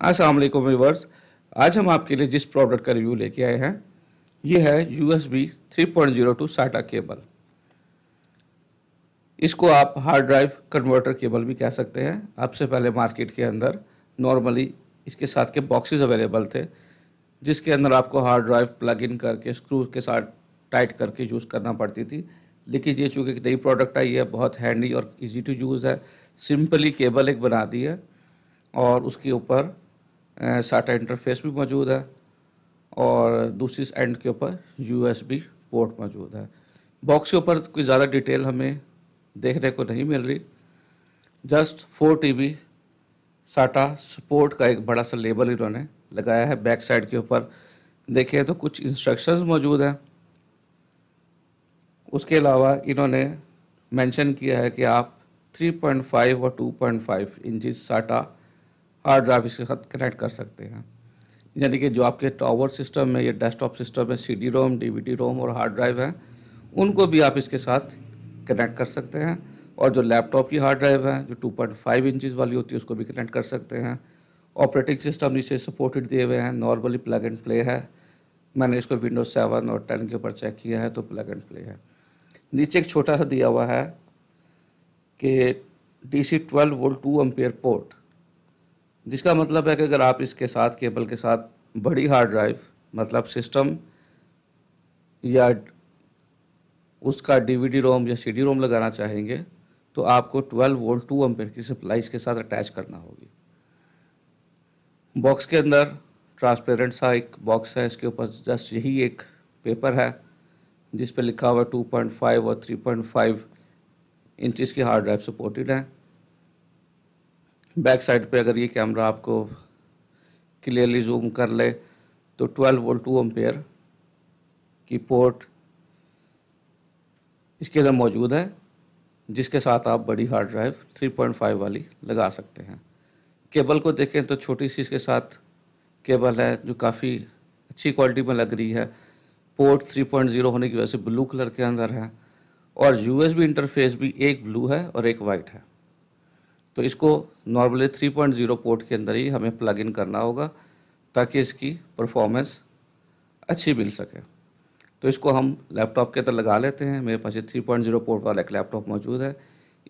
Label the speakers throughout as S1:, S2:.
S1: असलम वालेकुम आज हम आपके लिए जिस प्रोडक्ट का रिव्यू लेके आए हैं ये है U S B three point zero to SATA cable इसको आप हार्ड ड्राइव कन्वर्टर केबल भी कह सकते हैं आपसे पहले मार्केट के अंदर नॉर्मली इसके साथ के बॉक्सेस अवेलेबल थे जिसके अंदर आपको हार्ड ड्राइव प्लग इन करके स्क्रू के साथ टाइट करके यूज़ करना पड़ती थी लेकिन ये चूँकि नई प्रोडक्ट आई है बहुत हैंडी और इजी टू यूज़ है सिंपली केबल एक बना दी है और उसके ऊपर साटा इंटरफेस भी मौजूद है और दूसरी एंड के ऊपर यूएसबी पोर्ट मौजूद है बॉक्स के ऊपर कोई ज़्यादा डिटेल हमें देखने को नहीं मिल रही just for T SATA support का एक बड़ा सा लेबल इन्होंने लगाया है बैक साइड के ऊपर देखें तो कुछ इंस्ट्रक्शंस मौजूद हैं उसके अलावा इन्होंने मेंशन किया है कि आप 3.5 और 2.5 point inches SATA hard drive इसके साथ कनेक्ट कर सकते हैं यानी कि जो आपके टावर सिस्टम है या डेस्कटॉप सिस्टम है C D ROM D V D ROM और हार्ड ड्राइव हैं उनको भी आप इसके साथ कनेक्ट कर सकते हैं और जो लैपटॉप की हार्ड ड्राइव है जो 2.5 इंचज़ वाली होती है उसको भी कनेक्ट कर सकते हैं ऑपरेटिंग सिस्टम नीचे सपोर्टेड दिए हुए हैं नॉर्मली प्लग एंड प्ले है मैंने इसको विंडोज सेवन और टेन के ऊपर चेक किया है तो प्लग एंड प्ले है नीचे एक छोटा सा दिया हुआ है कि D C twelve volt two ampere port जिसका मतलब है कि अगर आप इसके साथ केबल के साथ बड़ी हार्ड ड्राइव मतलब सिस्टम या उसका डीवीडी रोम या सीडी रोम लगाना चाहेंगे तो आपको 12 वोल्ट 2 एम्पेयर की सप्लाई इसके साथ अटैच करना होगी बॉक्स के अंदर ट्रांसपेरेंट सा एक बॉक्स है इसके ऊपर जस्ट यही एक पेपर है जिस पर लिखा हुआ 2.5 और 3.5 पॉइंट इंचज़ की हार्ड ड्राइव सपोर्टेड है बैक साइड पे अगर ये कैमरा आपको क्लियरली जूम कर ले तो 12 वोल्ट टू एम्पेयर की पोर्ट इसके अंदर मौजूद है जिसके साथ आप बड़ी हार्ड ड्राइव 3.5 वाली लगा सकते हैं केबल को देखें तो छोटी सी इसके साथ केबल है जो काफ़ी अच्छी क्वालिटी में लग रही है पोर्ट 3.0 होने की वजह से ब्लू कलर के अंदर है और यूएसबी इंटरफेस भी एक ब्लू है और एक वाइट है तो इसको नॉर्मली 3.0 पोर्ट के अंदर ही हमें प्लग इन करना होगा ताकि इसकी परफॉर्मेंस अच्छी मिल सके तो इसको हम लैपटॉप के अंदर लगा लेते हैं मेरे पास ये 3.0 पोर्ट वाला एक लैपटॉप मौजूद है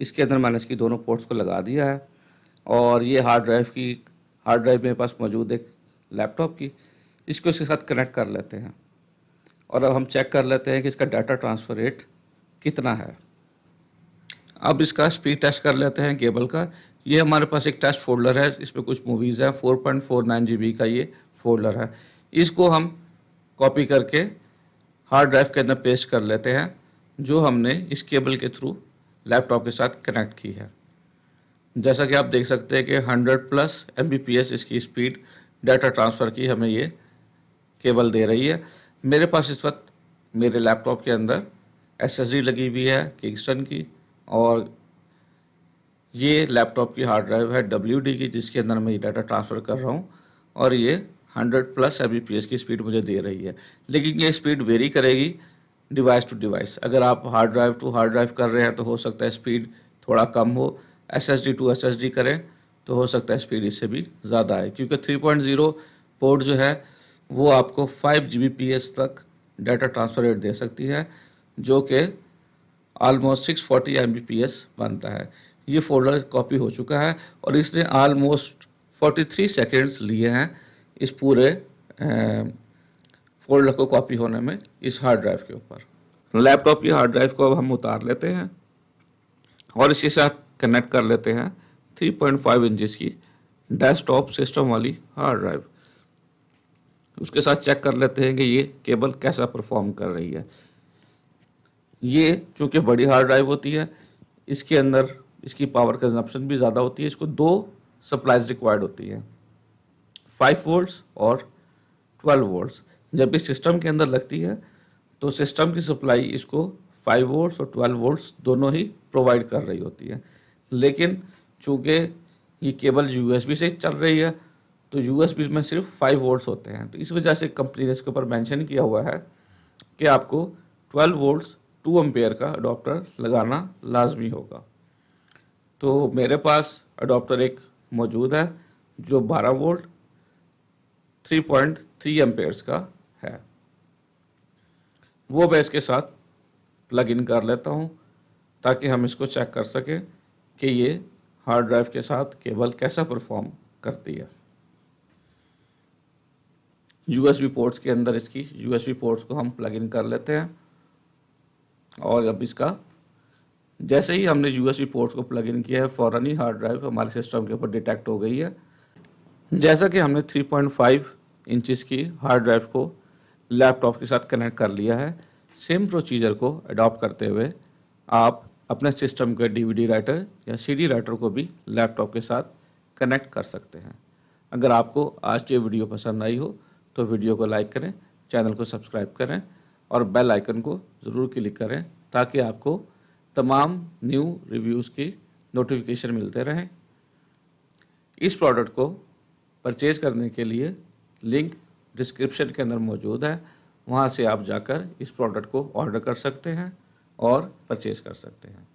S1: इसके अंदर मैंने इसकी दोनों पोर्ट्स को लगा दिया है और ये हार्ड ड्राइव की हार्ड ड्राइव मेरे पास मौजूद है लैपटॉप की इसको इसके साथ कनेक्ट कर लेते हैं और अब हम चेक कर लेते हैं कि इसका डाटा ट्रांसफ़र रेट कितना है अब इसका स्पीड टेस्ट कर लेते हैं केबल का ये हमारे पास एक टेस्ट फोल्डर है इसमें कुछ मूवीज़ हैं four point four nine G B का ये फोल्डर है इसको हम कॉपी करके हार्ड ड्राइव के अंदर पेस्ट कर लेते हैं जो हमने इस केबल के थ्रू लैपटॉप के साथ कनेक्ट की है जैसा कि आप देख सकते हैं कि 100 प्लस एम इसकी स्पीड डाटा ट्रांसफ़र की हमें ये केबल दे रही है मेरे पास इस वक्त मेरे लैपटॉप के अंदर एस लगी हुई है किंगस्टन की और ये लैपटॉप की हार्ड ड्राइव है डब्ल्यू की जिसके अंदर मैं ये डाटा ट्रांसफ़र कर रहा हूँ और ये 100 प्लस एम की स्पीड मुझे दे रही है लेकिन ये स्पीड वेरी करेगी डिवाइस टू डिवाइस अगर आप hard drive to hard drive कर रहे हैं तो हो सकता है स्पीड थोड़ा कम हो S S D to S S D करें तो हो सकता है स्पीड इससे भी ज़्यादा आए क्योंकि थ्री पॉइंट ज़ीरो पोर्ट जो है वो आपको फाइव जी बी पी तक डाटा ट्रांसफ़र रेट दे सकती है जो कि आलमोस्ट सिक्स फोर्टी एम बनता है ये फोल्डर कॉपी हो चुका है और इसने आलमोस्ट फोर्टी थ्री सेकेंड्स लिए हैं इस पूरे फोल्डर को कॉपी होने में इस हार्ड ड्राइव के ऊपर लैपटॉप की हार्ड ड्राइव को अब हम उतार लेते हैं और इसके साथ कनेक्ट कर लेते हैं 3.5 पॉइंट की डेस्कटॉप सिस्टम वाली हार्ड ड्राइव उसके साथ चेक कर लेते हैं कि ये केबल कैसा परफॉर्म कर रही है ये चूँकि बड़ी हार्ड ड्राइव होती है इसके अंदर इसकी पावर कंजप्शन भी ज़्यादा होती है इसको दो सप्लाइज रिक्वायर्ड होती है फाइव वोल्ट्स और ट्वेल्व वोल्ट्स जब इस सिस्टम के अंदर लगती है तो सिस्टम की सप्लाई इसको फाइव वोल्ट्स और ट्वेल्व वोल्ट्स दोनों ही प्रोवाइड कर रही होती है लेकिन चूँकि ये केबल यू से चल रही है तो यू में सिर्फ फाइव वोल्ट्स होते हैं तो इस वजह से कंपनी ने इसके ऊपर मैंशन किया हुआ है कि आपको ट्वेल्व वोल्ट्स टू एम्पेयर का अडोप्टर लगाना लाजमी होगा तो मेरे पास अडोप्टर एक मौजूद है जो 12 वोल्ट 3.3 पॉइंट एम्पेयर का है वो मैं इसके साथ प्लग इन कर लेता हूँ ताकि हम इसको चेक कर सकें कि ये हार्ड ड्राइव के साथ केबल कैसा परफॉर्म करती है यूएसबी पोर्ट्स के अंदर इसकी यूएसबी पोर्ट्स को हम प्लग इन कर लेते हैं और अब इसका जैसे ही हमने यू एस पोर्ट्स को प्लग इन किया है फ़ौरन ही हार्ड ड्राइव हमारे सिस्टम के ऊपर डिटेक्ट हो गई है जैसा कि हमने 3.5 इंचज़ की हार्ड ड्राइव को लैपटॉप के साथ कनेक्ट कर लिया है सेम प्रोसीजर को अडॉप्ट करते हुए आप अपने सिस्टम के डीवीडी राइटर या सीडी राइटर को भी लैपटॉप के साथ कनेक्ट कर सकते हैं अगर आपको आज की वीडियो पसंद आई हो तो वीडियो को लाइक करें चैनल को सब्सक्राइब करें और बेल आइकन को ज़रूर क्लिक करें ताकि आपको तमाम न्यू रिव्यूज़ की नोटिफिकेशन मिलते रहें इस प्रोडक्ट को परचेज़ करने के लिए लिंक डिस्क्रिप्शन के अंदर मौजूद है वहाँ से आप जाकर इस प्रोडक्ट को ऑर्डर कर सकते हैं और परचेज़ कर सकते हैं